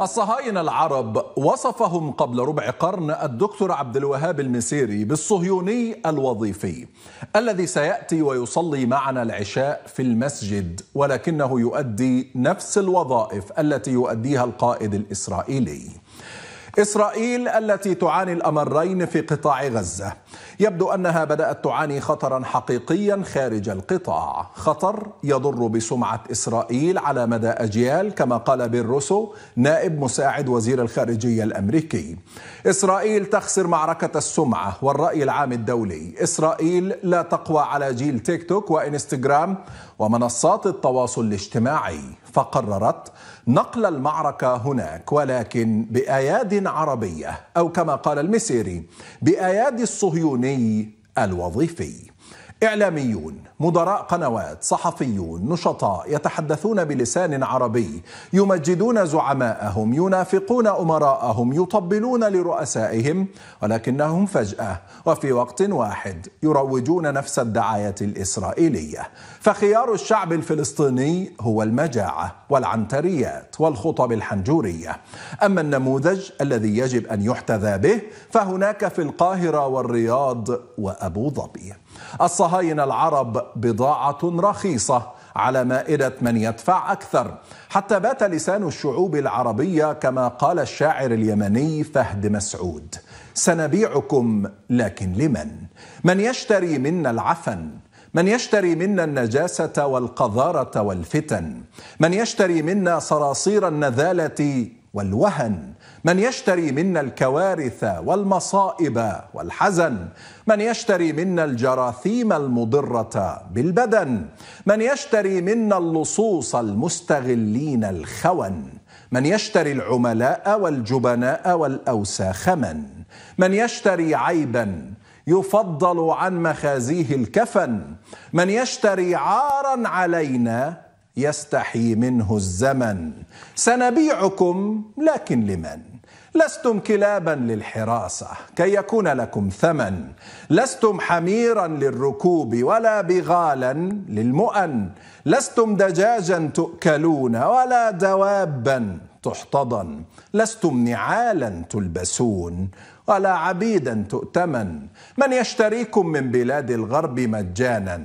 الصهاينة العرب وصفهم قبل ربع قرن الدكتور عبد الوهاب المسيري بالصهيوني الوظيفي الذي سيأتي ويصلي معنا العشاء في المسجد ولكنه يؤدي نفس الوظائف التي يؤديها القائد الإسرائيلي إسرائيل التي تعاني الأمرين في قطاع غزة يبدو أنها بدأت تعاني خطرا حقيقيا خارج القطاع خطر يضر بسمعة إسرائيل على مدى أجيال كما قال بيل روسو نائب مساعد وزير الخارجية الأمريكي إسرائيل تخسر معركة السمعة والرأي العام الدولي إسرائيل لا تقوى على جيل تيك توك وإنستغرام ومنصات التواصل الاجتماعي فقررت نقل المعركة هناك ولكن بأياد عربية أو كما قال المسيري بأيادي الصهيوني الوظيفي إعلاميون مدراء قنوات صحفيون نشطاء يتحدثون بلسان عربي يمجدون زعماءهم ينافقون أمراءهم يطبلون لرؤسائهم ولكنهم فجأة وفي وقت واحد يروجون نفس الدعاية الإسرائيلية فخيار الشعب الفلسطيني هو المجاعة والعنتريات والخطب الحنجورية أما النموذج الذي يجب أن يحتذى به فهناك في القاهرة والرياض وأبو ظبي الصهاينة العرب بضاعة رخيصة على مائدة من يدفع أكثر حتى بات لسان الشعوب العربية كما قال الشاعر اليمني فهد مسعود سنبيعكم لكن لمن من يشتري منا العفن من يشتري منا النجاسة والقذارة والفتن من يشتري منا صراصير النذالة والوهن من يشتري منا الكوارث والمصائب والحزن من يشتري منا الجراثيم المضره بالبدن من يشتري منا اللصوص المستغلين الخون من يشتري العملاء والجبناء والاوساخ من من يشتري عيبا يفضل عن مخازيه الكفن من يشتري عارا علينا يستحي منه الزمن سنبيعكم لكن لمن لستم كلابا للحراسه كي يكون لكم ثمن لستم حميرا للركوب ولا بغالا للمؤن لستم دجاجا تؤكلون ولا دوابا تحتضن لستم نعالا تلبسون ولا عبيدا تؤتمن من يشتريكم من بلاد الغرب مجانا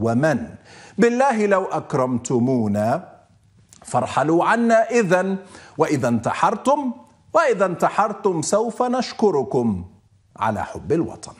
ومن بالله لو أكرمتمونا فارحلوا عنا إذا وإذا انتحرتم وإذا انتحرتم سوف نشكركم على حب الوطن